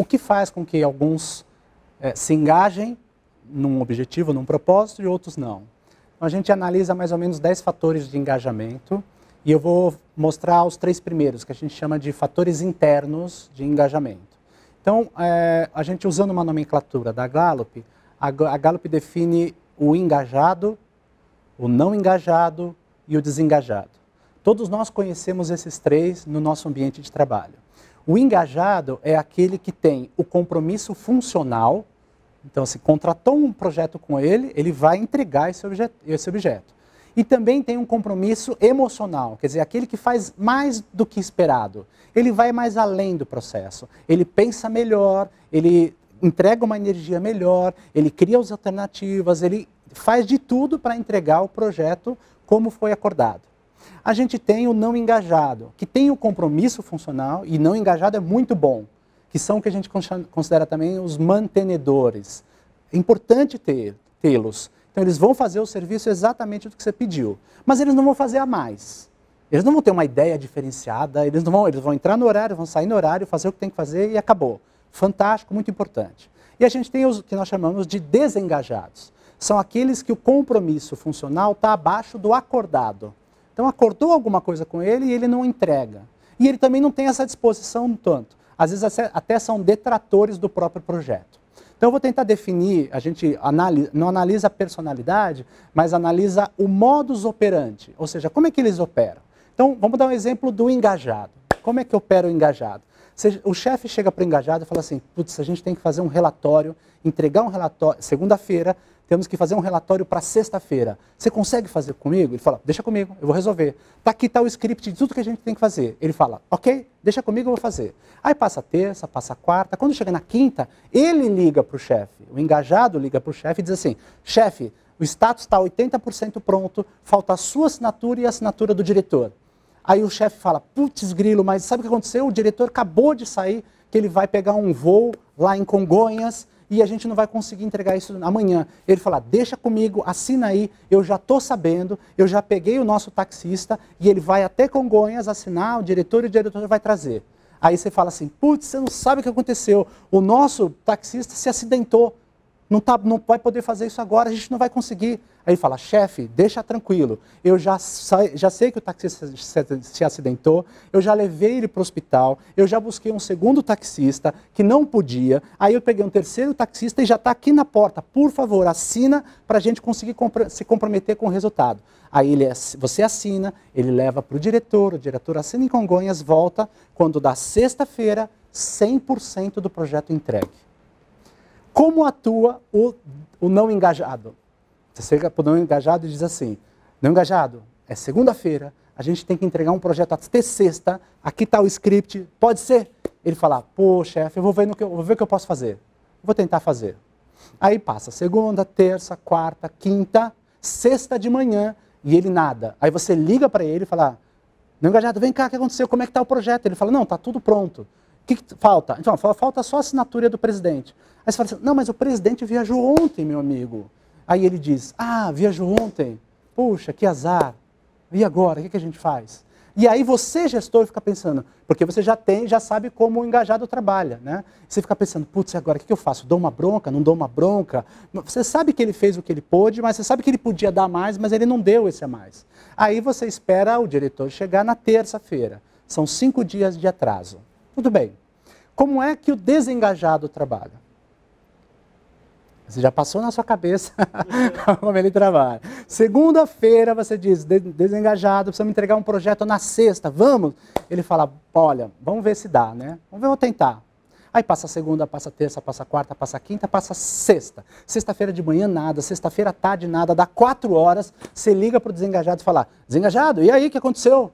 o que faz com que alguns é, se engajem num objetivo, num propósito e outros não. Então, a gente analisa mais ou menos 10 fatores de engajamento e eu vou mostrar os três primeiros, que a gente chama de fatores internos de engajamento. Então, é, a gente usando uma nomenclatura da Gallup, a, a Gallup define o engajado, o não engajado e o desengajado. Todos nós conhecemos esses três no nosso ambiente de trabalho. O engajado é aquele que tem o compromisso funcional. Então, se assim, contratou um projeto com ele, ele vai entregar esse objeto. Esse objeto. E também tem um compromisso emocional, quer dizer, aquele que faz mais do que esperado. Ele vai mais além do processo. Ele pensa melhor, ele entrega uma energia melhor, ele cria as alternativas, ele faz de tudo para entregar o projeto como foi acordado. A gente tem o não engajado, que tem o compromisso funcional, e não engajado é muito bom, que são o que a gente considera também os mantenedores. É importante tê-los. Então, eles vão fazer o serviço exatamente do que você pediu, mas eles não vão fazer a mais. Eles não vão ter uma ideia diferenciada, eles, não vão, eles vão entrar no horário, vão sair no horário, fazer o que tem que fazer e acabou. Fantástico, muito importante. E a gente tem os que nós chamamos de desengajados. São aqueles que o compromisso funcional está abaixo do acordado. Então acordou alguma coisa com ele e ele não entrega. E ele também não tem essa disposição tanto. Às vezes até são detratores do próprio projeto. Então eu vou tentar definir, a gente analisa, não analisa a personalidade, mas analisa o modus operandi, ou seja, como é que eles operam. Então vamos dar um exemplo do engajado. Como é que opera o engajado? O chefe chega para o engajado e fala assim, putz, a gente tem que fazer um relatório, entregar um relatório segunda-feira temos que fazer um relatório para sexta-feira. Você consegue fazer comigo? Ele fala, deixa comigo, eu vou resolver. Tá aqui tá o script de tudo que a gente tem que fazer. Ele fala, ok, deixa comigo, eu vou fazer. Aí passa terça, passa quarta. Quando chega na quinta, ele liga para o chefe. O engajado liga para o chefe e diz assim, chefe, o status está 80% pronto, falta a sua assinatura e a assinatura do diretor. Aí o chefe fala, putz grilo, mas sabe o que aconteceu? O diretor acabou de sair, que ele vai pegar um voo lá em Congonhas, e a gente não vai conseguir entregar isso amanhã. Ele fala: deixa comigo, assina aí, eu já estou sabendo, eu já peguei o nosso taxista e ele vai até Congonhas assinar, o diretor e o diretor vai trazer. Aí você fala assim: putz, você não sabe o que aconteceu, o nosso taxista se acidentou não, tá, não vai poder fazer isso agora, a gente não vai conseguir. Aí fala, chefe, deixa tranquilo, eu já, já sei que o taxista se acidentou, eu já levei ele para o hospital, eu já busquei um segundo taxista que não podia, aí eu peguei um terceiro taxista e já está aqui na porta, por favor, assina para a gente conseguir se comprometer com o resultado. Aí ele, você assina, ele leva para o diretor, o diretor assina em Congonhas, volta, quando dá sexta-feira, 100% do projeto entregue. Como atua o, o não engajado? Você chega para o não engajado e diz assim: não engajado, é segunda-feira, a gente tem que entregar um projeto até sexta, aqui está o script, pode ser? Ele fala: pô, chefe, eu vou ver, no que, vou ver o que eu posso fazer, vou tentar fazer. Aí passa segunda, terça, quarta, quinta, sexta de manhã e ele nada. Aí você liga para ele e fala: não engajado, vem cá, o que aconteceu? Como é que está o projeto? Ele fala: não, está tudo pronto que, que falta? Então, falta só a assinatura do presidente. Aí você fala assim, não, mas o presidente viajou ontem, meu amigo. Aí ele diz, ah, viajou ontem. Puxa, que azar. E agora? O que, que a gente faz? E aí você, gestor, fica pensando, porque você já tem, já sabe como o engajado trabalha, né? Você fica pensando, putz, agora o que eu faço? Dou uma bronca? Não dou uma bronca? Você sabe que ele fez o que ele pôde, mas você sabe que ele podia dar mais, mas ele não deu esse a mais. Aí você espera o diretor chegar na terça-feira. São cinco dias de atraso. Tudo bem. Como é que o desengajado trabalha? Você já passou na sua cabeça como ele trabalha. Segunda-feira você diz, desengajado, precisamos entregar um projeto na sexta, vamos? Ele fala, olha, vamos ver se dá, né? Vamos ver, vou tentar. Aí passa segunda, passa terça, passa quarta, passa quinta, passa sexta. Sexta-feira de manhã nada, sexta-feira tarde nada, dá quatro horas, você liga para o desengajado e fala, desengajado, e aí, o que aconteceu?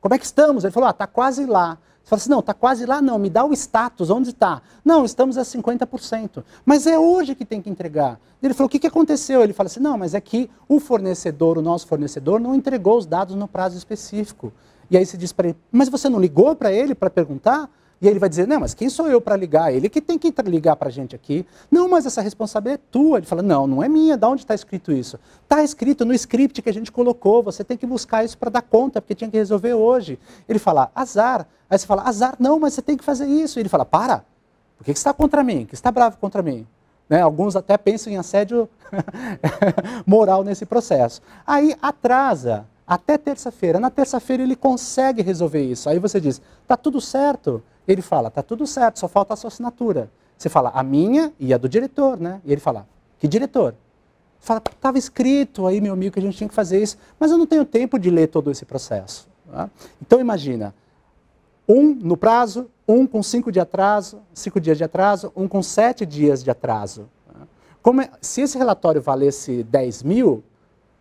Como é que estamos? Ele falou, ah, tá quase lá. Fala assim, não, está quase lá, não, me dá o status, onde está? Não, estamos a 50%. Mas é hoje que tem que entregar. Ele falou, o que, que aconteceu? Ele fala assim, não, mas é que o fornecedor, o nosso fornecedor, não entregou os dados no prazo específico. E aí se diz para ele, mas você não ligou para ele para perguntar? E aí ele vai dizer: Não, mas quem sou eu para ligar? Ele que tem que ligar para a gente aqui. Não, mas essa responsabilidade é tua. Ele fala: Não, não é minha. Da onde está escrito isso? Está escrito no script que a gente colocou. Você tem que buscar isso para dar conta, porque tinha que resolver hoje. Ele fala: Azar. Aí você fala: Azar, não, mas você tem que fazer isso. E ele fala: Para. Por que, que você está contra mim? Que está bravo contra mim? Né? Alguns até pensam em assédio moral nesse processo. Aí atrasa até terça-feira. Na terça-feira ele consegue resolver isso. Aí você diz: está tudo certo. Ele fala, tá tudo certo, só falta a sua assinatura. Você fala, a minha e a do diretor, né? E ele fala, que diretor? Fala, estava escrito aí, meu amigo, que a gente tinha que fazer isso, mas eu não tenho tempo de ler todo esse processo. Tá? Então imagina, um no prazo, um com cinco de atraso, cinco dias de atraso, um com sete dias de atraso. Tá? Como é, se esse relatório valesse 10 mil,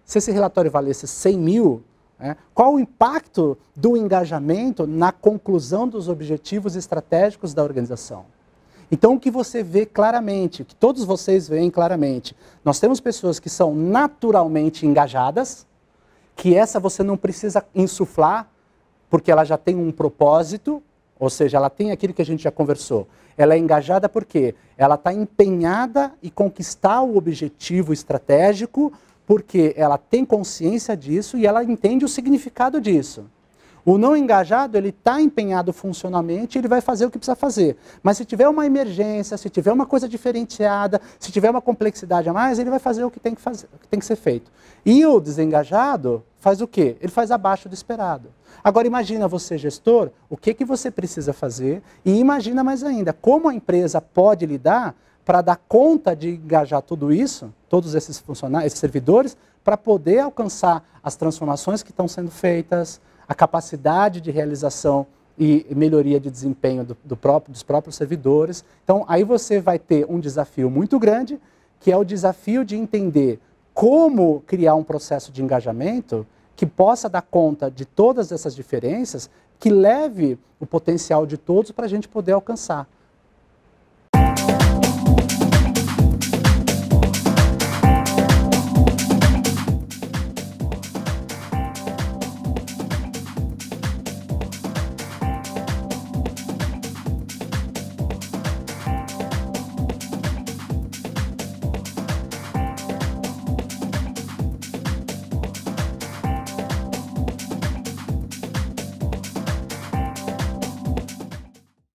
se esse relatório valesse 100 mil, é. Qual o impacto do engajamento na conclusão dos objetivos estratégicos da organização? Então, o que você vê claramente, que todos vocês veem claramente, nós temos pessoas que são naturalmente engajadas, que essa você não precisa insuflar, porque ela já tem um propósito, ou seja, ela tem aquilo que a gente já conversou. Ela é engajada porque ela está empenhada em conquistar o objetivo estratégico porque ela tem consciência disso e ela entende o significado disso. O não engajado, ele está empenhado funcionalmente, ele vai fazer o que precisa fazer. Mas se tiver uma emergência, se tiver uma coisa diferenciada, se tiver uma complexidade a mais, ele vai fazer o que tem que, fazer, que, tem que ser feito. E o desengajado faz o quê? Ele faz abaixo do esperado. Agora imagina você, gestor, o que, que você precisa fazer e imagina mais ainda, como a empresa pode lidar para dar conta de engajar tudo isso, todos esses funcionários, esses servidores, para poder alcançar as transformações que estão sendo feitas, a capacidade de realização e melhoria de desempenho do, do próprio, dos próprios servidores. Então, aí você vai ter um desafio muito grande, que é o desafio de entender como criar um processo de engajamento que possa dar conta de todas essas diferenças, que leve o potencial de todos para a gente poder alcançar.